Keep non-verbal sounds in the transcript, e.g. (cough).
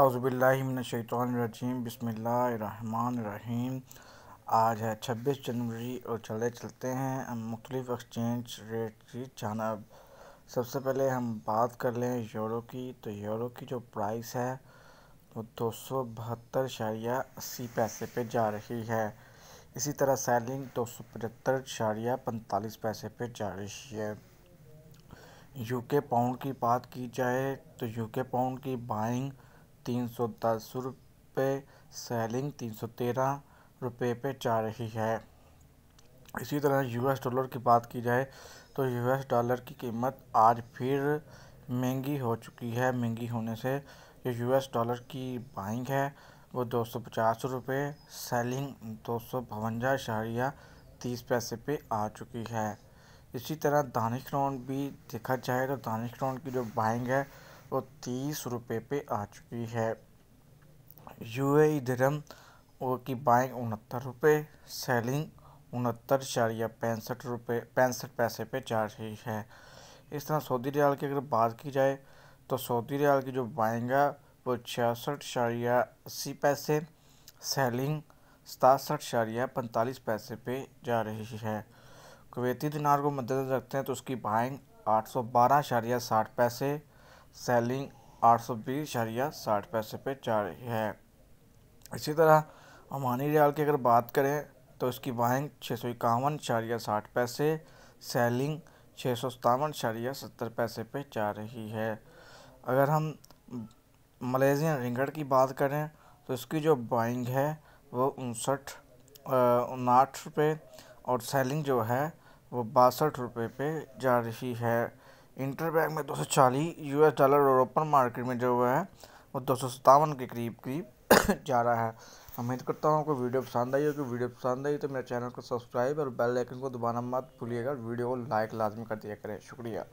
अज़बिल्लिमिनशैतरजीम बसमीम आज है छब्बीस जनवरी और चले चलते हैं मुख्तफ एक्सचेंज रेट की जानब सबसे पहले हम बात कर लें यूरो की तो यूरो की जो प्राइस है वो दो सौ बहत्तर शारिया अस्सी पैसे पर जा रही है इसी तरह सैलिंग दो सौ पचहत्तर शारिया पैंतालीस पैसे पर जा रही है यूके पाउंड की बात की जाए तो यूके पाउंड की बाइंग तीन सौ दस रुपये सेलिंग तीन सौ तेरह रुपये पे जा रही है इसी तरह यूएस डॉलर की बात की जाए तो यूएस डॉलर की कीमत आज फिर महंगी हो चुकी है महंगी होने से जो यूएस डॉलर की बाइंग है वो दो सौ पचास रुपये सेलिंग दो सौ बवंजा इशारिया तीस पैसे पे आ चुकी है इसी तरह दानिश लोन भी देखा जाए तो दानिश लोन की जो बाइंग है वो तीस रुपये पे आ चुकी है यू ए धर्म की बाइंग उनहत्तर रुपये सेलिंग उनहत्तर इशारिया पैंसठ रुपये पैंसठ पैसे पे जा रही है इस तरह सऊदी रियाल की अगर बात की जाए तो सऊदी रियाल की जो बाइंग है वो छियासठ इशारिया अस्सी पैसे सेलिंग सतासठ इशारिया पैंतालीस पैसे पे जा रही है कुवैती दिनार को मद्देनजर रखते हैं तो उसकी बाइंग आठ सौ बारह इशारिया साठ पैसे सेलिंग आठ सौ बीस शरिया साठ पैसे पे जारी है इसी तरह अमानी रियाल की अगर बात करें तो इसकी बाइंग छः सौ इक्यावन शरिया साठ पैसे सेलिंग छः सौ सतावन शरिया सत्तर पैसे पे जा रही है अगर हम मलेशियन रिंगड़ की बात करें तो इसकी जो बाइंग है वो उनसठ उनाठ रुपये और सेलिंग जो है वो बासठ रुपये पे जा रही है इंटर बैंक में दो सौ चालीस यू एस डॉलर और ओपन मार्केट में जो है वो दो सौ सतावन के करीब करीब (coughs) जा रहा है उम्मीद करता हूँ आपको वीडियो पसंद आई होगी वीडियो पसंद आई तो मेरे चैनल को सब्सक्राइब और बेल आइकन को दोबारा मत भूलिएगा वीडियो को लाइक लाजमी कर दिया करें शुक्रिया